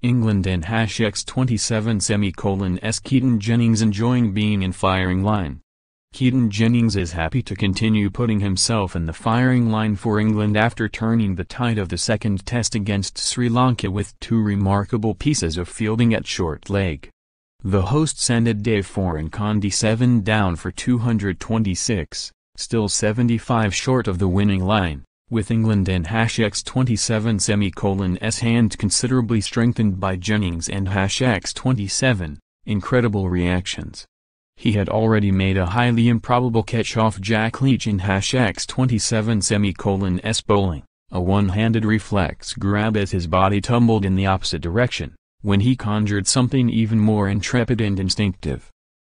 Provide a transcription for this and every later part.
England and hash x27 semicolon s Keaton Jennings enjoying being in firing line. Keaton Jennings is happy to continue putting himself in the firing line for England after turning the tide of the second test against Sri Lanka with two remarkable pieces of fielding at short leg. The hosts ended day 4 in Condi 7 down for 226, still 75 short of the winning line with England and x27 semicolon s hand considerably strengthened by Jennings and x27, incredible reactions. He had already made a highly improbable catch off Jack Leach in x27 semicolon s bowling, a one-handed reflex grab as his body tumbled in the opposite direction, when he conjured something even more intrepid and instinctive.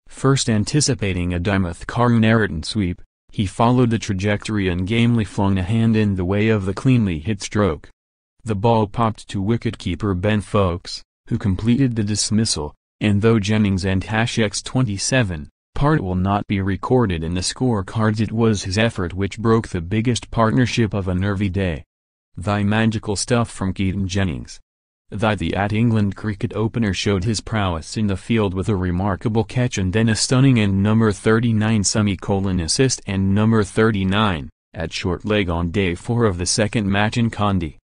First anticipating a Dymoth Karun sweep, he followed the trajectory and gamely flung a hand in the way of the cleanly hit stroke. The ball popped to wicketkeeper Ben Fokes, who completed the dismissal, and though Jennings and Hashek's 27, part will not be recorded in the scorecards it was his effort which broke the biggest partnership of a nervy day. Thy magical stuff from Keaton Jennings. That the at England cricket opener showed his prowess in the field with a remarkable catch and then a stunning and number 39 semicolon assist and number 39, at short leg on day 4 of the second match in Condi.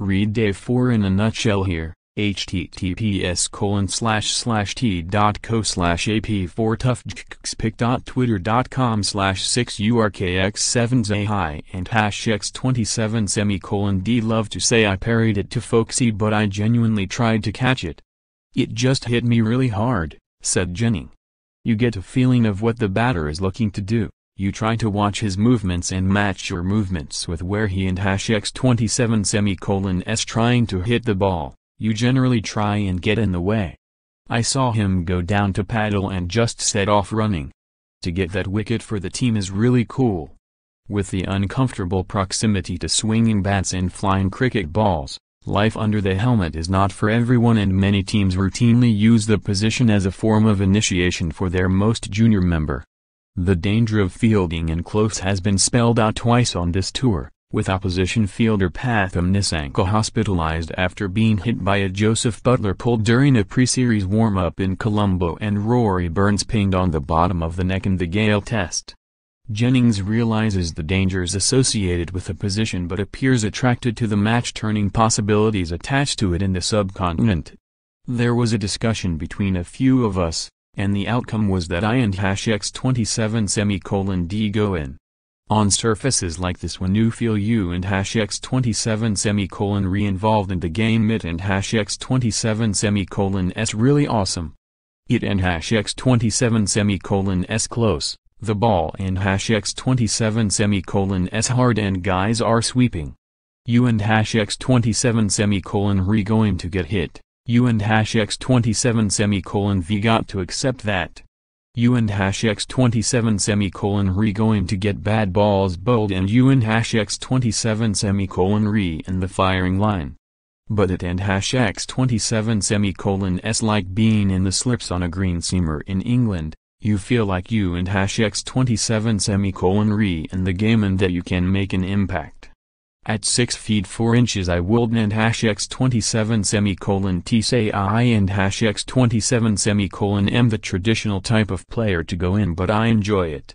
Read day 4 in a nutshell here https colon slash slash t dot co slash ap 4 tuffjkxpic dot twitter dot com slash 6 urkx 7 zhi and hash x 27 semicolon d love to say I parried it to Foxy but I genuinely tried to catch it. It just hit me really hard, said Jennings. You get a feeling of what the batter is looking to do, you try to watch his movements and match your movements with where he and hash x 27 semicolon s trying to hit the ball you generally try and get in the way. I saw him go down to paddle and just set off running. To get that wicket for the team is really cool. With the uncomfortable proximity to swinging bats and flying cricket balls, life under the helmet is not for everyone and many teams routinely use the position as a form of initiation for their most junior member. The danger of fielding in close has been spelled out twice on this tour with opposition fielder Patham Nisanka hospitalized after being hit by a Joseph Butler pull during a pre-series warm-up in Colombo and Rory Burns pinged on the bottom of the neck in the Gale test. Jennings realizes the dangers associated with the position but appears attracted to the match-turning possibilities attached to it in the subcontinent. There was a discussion between a few of us, and the outcome was that I and hash x27 semicolon d go in. On surfaces like this when you feel you and hash x27 semicolon re-involved in the game it and hash x27 semicolon s really awesome. It and hash x27 semicolon s close, the ball and hash x27 semicolon s hard and guys are sweeping. You and hash x27 semicolon re going to get hit, you and hash x27 semicolon v got to accept that. You and hash x27 semicolon re going to get bad balls bowled and you and hash x27 semicolon re in the firing line. But it and hash x27 semicolon s like being in the slips on a green seamer in England, you feel like you and hash x27 semicolon re in the game and that you can make an impact. At 6 feet 4 inches I will and hash x 27 semicolon t say I and hash x 27 semicolon m the traditional type of player to go in but I enjoy it.